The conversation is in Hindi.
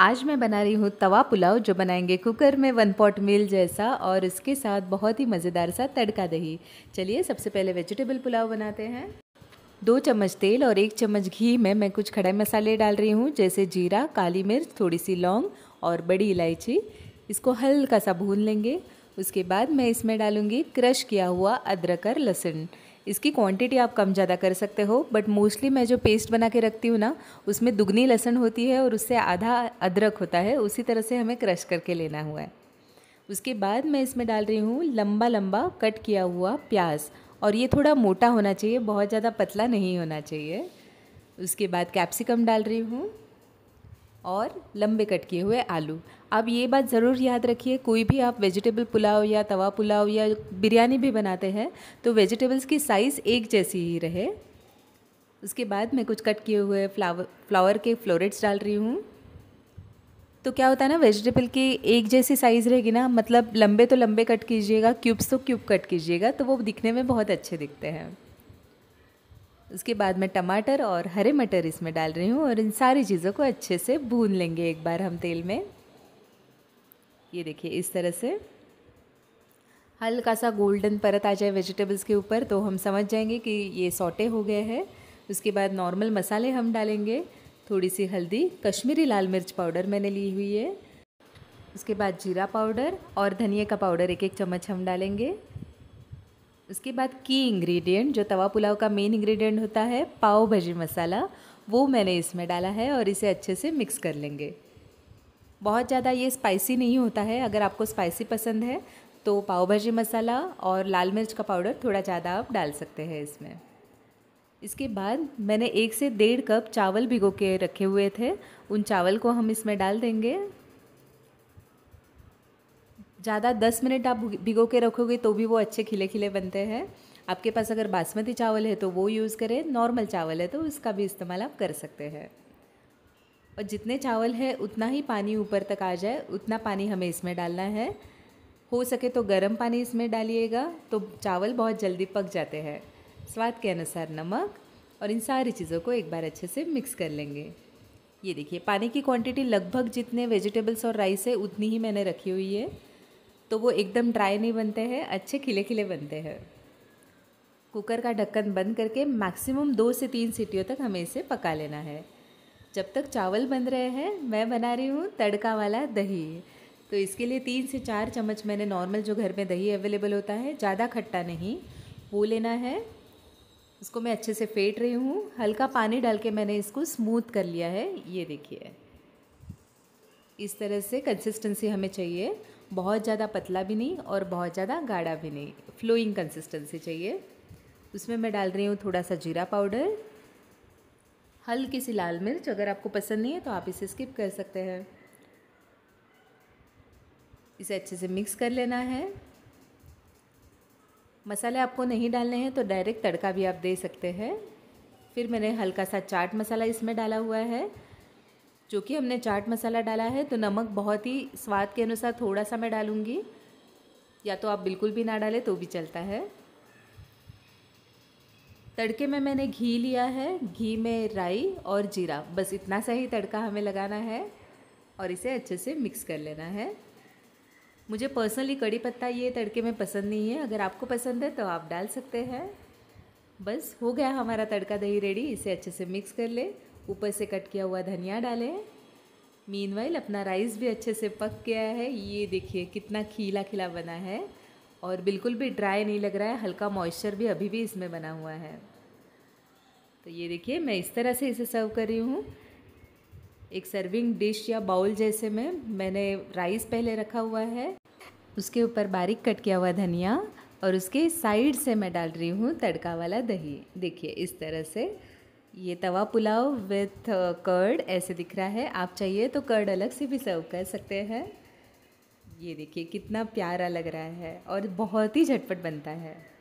आज मैं बना रही हूँ तवा पुलाव जो बनाएंगे कुकर में वन पॉट मील जैसा और इसके साथ बहुत ही मज़ेदार सा तड़का दही चलिए सबसे पहले वेजिटेबल पुलाव बनाते हैं दो चम्मच तेल और एक चम्मच घी में मैं कुछ खड़े मसाले डाल रही हूँ जैसे जीरा काली मिर्च थोड़ी सी लौंग और बड़ी इलायची इसको हल्का सा भून लेंगे उसके बाद मैं इसमें डालूँगी क्रश किया हुआ अदरक और लहसुन इसकी क्वांटिटी आप कम ज़्यादा कर सकते हो बट मोस्टली मैं जो पेस्ट बना के रखती हूँ ना उसमें दुगनी लहसुन होती है और उससे आधा अदरक होता है उसी तरह से हमें क्रश करके लेना हुआ है उसके बाद मैं इसमें डाल रही हूँ लंबा लंबा कट किया हुआ प्याज और ये थोड़ा मोटा होना चाहिए बहुत ज़्यादा पतला नहीं होना चाहिए उसके बाद कैप्सिकम डाल रही हूँ और लंबे कट किए हुए आलू आप ये बात ज़रूर याद रखिए कोई भी आप वेजिटेबल पुलाव या तवा पुलाव या बिरयानी भी बनाते हैं तो वेजिटेबल्स की साइज़ एक जैसी ही रहे उसके बाद मैं कुछ कट किए हुए फ्लावर फ्लावर के फ्लोरेट्स डाल रही हूँ तो क्या होता है ना वेजिटेबल की एक जैसी साइज़ रहेगी ना मतलब लंबे तो लंबे कट कीजिएगा क्यूब्स तो क्यूब कट कीजिएगा तो वो दिखने में बहुत अच्छे दिखते हैं उसके बाद मैं टमाटर और हरे मटर इसमें डाल रही हूँ और इन सारी चीज़ों को अच्छे से भून लेंगे एक बार हम तेल में ये देखिए इस तरह से हल्का सा गोल्डन परत आ जाए वेजिटेबल्स के ऊपर तो हम समझ जाएंगे कि ये सोटे हो गए हैं उसके बाद नॉर्मल मसाले हम डालेंगे थोड़ी सी हल्दी कश्मीरी लाल मिर्च पाउडर मैंने ली हुई है उसके बाद जीरा पाउडर और धनिया का पाउडर एक एक चम्मच हम डालेंगे उसके बाद की इंग्रेडिएंट जो तवा पुलाव का मेन इंग्रेडिएंट होता है पाव भाजी मसाला वो मैंने इसमें डाला है और इसे अच्छे से मिक्स कर लेंगे बहुत ज़्यादा ये स्पाइसी नहीं होता है अगर आपको स्पाइसी पसंद है तो पाव भाजी मसाला और लाल मिर्च का पाउडर थोड़ा ज़्यादा आप डाल सकते हैं इसमें इसके बाद मैंने एक से डेढ़ कप चावल भिगो के रखे हुए थे उन चावल को हम इसमें डाल देंगे ज़्यादा दस मिनट आप भिगो के रखोगे तो भी वो अच्छे खिले खिले बनते हैं आपके पास अगर बासमती चावल है तो वो यूज़ करें नॉर्मल चावल है तो उसका भी इस्तेमाल आप कर सकते हैं और जितने चावल है उतना ही पानी ऊपर तक आ जाए उतना पानी हमें इसमें डालना है हो सके तो गर्म पानी इसमें डालिएगा तो चावल बहुत जल्दी पक जाते हैं स्वाद के अनुसार नमक और इन सारी चीज़ों को एक बार अच्छे से मिक्स कर लेंगे ये देखिए पानी की क्वांटिटी लगभग जितने वेजिटेबल्स और राइस है उतनी ही मैंने रखी हुई है तो वो एकदम ड्राई नहीं बनते हैं अच्छे खिले खिले बनते हैं कुकर का ढक्कन बंद करके मैक्सिमम दो से तीन सीटियों तक हमें इसे पका लेना है जब तक चावल बन रहे हैं मैं बना रही हूँ तड़का वाला दही तो इसके लिए तीन से चार चम्मच मैंने नॉर्मल जो घर में दही अवेलेबल होता है ज़्यादा खट्टा नहीं वो लेना है इसको मैं अच्छे से फेंट रही हूँ हल्का पानी डाल के मैंने इसको स्मूथ कर लिया है ये देखिए इस तरह से कंसिस्टेंसी हमें चाहिए बहुत ज़्यादा पतला भी नहीं और बहुत ज़्यादा गाढ़ा भी नहीं फ्लोइंग कंसिस्टेंसी चाहिए उसमें मैं डाल रही हूँ थोड़ा सा जीरा पाउडर हल्की सी लाल मिर्च अगर आपको पसंद नहीं है तो आप इसे स्किप कर सकते हैं इसे अच्छे से मिक्स कर लेना है मसाले आपको नहीं डालने हैं तो डायरेक्ट तड़का भी आप दे सकते हैं फिर मैंने हल्का सा चाट मसाला इसमें डाला हुआ है जो कि हमने चाट मसाला डाला है तो नमक बहुत ही स्वाद के अनुसार थोड़ा सा मैं डालूँगी या तो आप बिल्कुल भी ना डालें तो भी चलता है तड़के में मैंने घी लिया है घी में राई और जीरा बस इतना सा ही तड़का हमें लगाना है और इसे अच्छे से मिक्स कर लेना है मुझे पर्सनली कड़ी पत्ता ये तड़के में पसंद नहीं है अगर आपको पसंद है तो आप डाल सकते हैं बस हो गया हमारा तड़का दही रेडी इसे अच्छे से मिक्स कर ले ऊपर से कट किया हुआ धनिया डालें मीनवाइल अपना राइस भी अच्छे से पक गया है ये देखिए कितना खीला खिला बना है और बिल्कुल भी ड्राई नहीं लग रहा है हल्का मॉइस्चर भी अभी भी इसमें बना हुआ है तो ये देखिए मैं इस तरह से इसे सर्व कर रही हूँ एक सर्विंग डिश या बाउल जैसे में मैंने राइस पहले रखा हुआ है उसके ऊपर बारीक कट किया हुआ धनिया और उसके साइड से मैं डाल रही हूँ तड़का वाला दही देखिए इस तरह से ये tawa pulao with curd uh, ऐसे दिख रहा है आप चाहिए तो कर्ड अलग से भी सर्व कर सकते हैं ये देखिए कितना प्यारा लग रहा है और बहुत ही झटपट बनता है